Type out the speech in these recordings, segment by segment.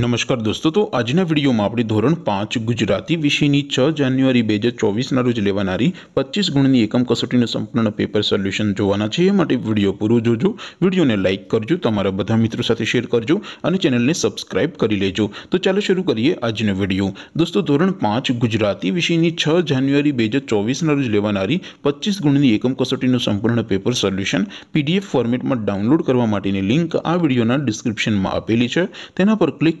નમસ્કાર દોસ્તો તો આજના વિડિયોમાં આપણે ધોરણ 5 ગુજરાતી વિષયની 6 જાન્યુઆરી 2024 ના રોજ લેવાણારી 25 ગુણની એકમ કસોટીનું સંપૂર્ણ પેપર સોલ્યુશન જોવાના છે માટે વિડિયો પૂરો જોજો વિડિયોને લાઈક કરજો તમારા બધા મિત્રો સાથે શેર કરજો અને ચેનલને સબ્સ્ક્રાઇબ કરી લેજો તો ચાલો શરૂ કરીએ આજનો વિડિયો દોસ્તો ધોરણ 5 ગુજરાતી વિષયની 6 જાન્યુઆરી 2024 ના રોજ લેવાણારી 25 ગુણની એકમ કસોટીનું સંપૂર્ણ પેપર સોલ્યુશન PDF ફોર્મેટમાં ડાઉનલોડ કરવા માટેની લિંક આ વિડિયોના ડિસ્ક્રિપ્શનમાં આપેલી છે તેના પર ક્લિક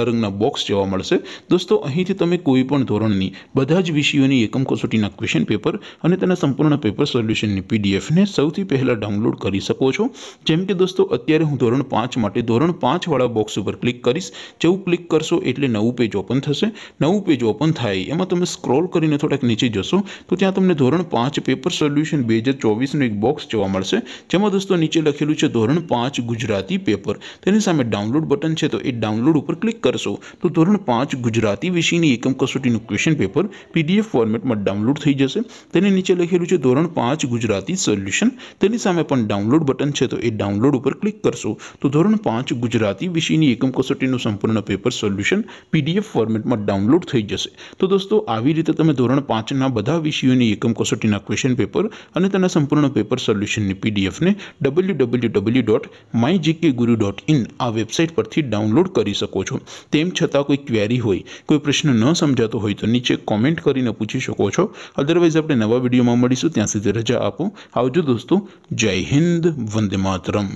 રંગના બોક્સ જોવા મળશે દોસ્તો અહીંથી તમે કોઈપણ ધોરણની બધા જ વિષયોની એકમ કોસોટીના ક્વેશ્ચન પેપર અને તેના સંપૂર્ણના પેપર સોલ્યુશનની પીડીએફને સૌથી પહેલા ડાઉનલોડ કરી શકો છો જેમ કે દોસ્તો અત્યારે હું ધોરણ 5 માટે ધોરણ 5 વાળો બોક્સ ઉપર ક્લિક કરશો જેવું ક્લિક કરશો એટલે નવું પેજ ઓપન થશે નવું પેજ ઓપન થાય એમાં તમે સ્ક્રોલ કરીને થોડક નીચે જોશો તો ત્યાં તમને ધોરણ 5 પેપર સોલ્યુશન 2024 નો એક બોક્સ જોવા મળશે જેમમાં દોસ્તો નીચે લખેલું છે ધોરણ 5 ગુજરાતી પેપર તેની સામે ડાઉનલોડ બટન છે તો એ ડાઉનલોડ ઉપર ક્લિક તો તુરણ પાંચ ગુજરાતી વિષયની એકમ કસોટીનું ક્વેશ્ચન પેપર પીડીએફ ફોર્મેટમાં ડાઉનલોડ થઈ જશે તેની નીચે લખેલું છે ધોરણ 5 ગુજરાતી સોલ્યુશન તેની સામે પણ ડાઉનલોડ બટન છે તો એ ડાઉનલોડ ઉપર ક્લિક કરશું તો ધોરણ 5 ગુજરાતી વિષયની એકમ કસોટીનું સંપૂર્ણ પેપર સોલ્યુશન પીડીએફ ફોર્મેટમાં ડાઉનલોડ થઈ જશે તો દોસ્તો આવી રીતે તમે ધોરણ 5 ના બધા વિષયોની એકમ કસોટીના ક્વેશ્ચન પેપર અને તેના સંપૂર્ણ પેપર સોલ્યુશનની પીડીએફ ને www.mygkguru.in આ વેબસાઈટ પરથી ડાઉનલોડ કરી શકો છો टीम छता कोई क्वेरी हुई कोई प्रश्न ना समझ आता हो तो नीचे कमेंट કરીને પૂછી શકો છો અધરવાઇઝ આપણે નવા વિડિયોમાં મળીશું ત્યાં સુધી રજા આપો આવજો દોસ્તો જય હિન્દ વંદે માતરમ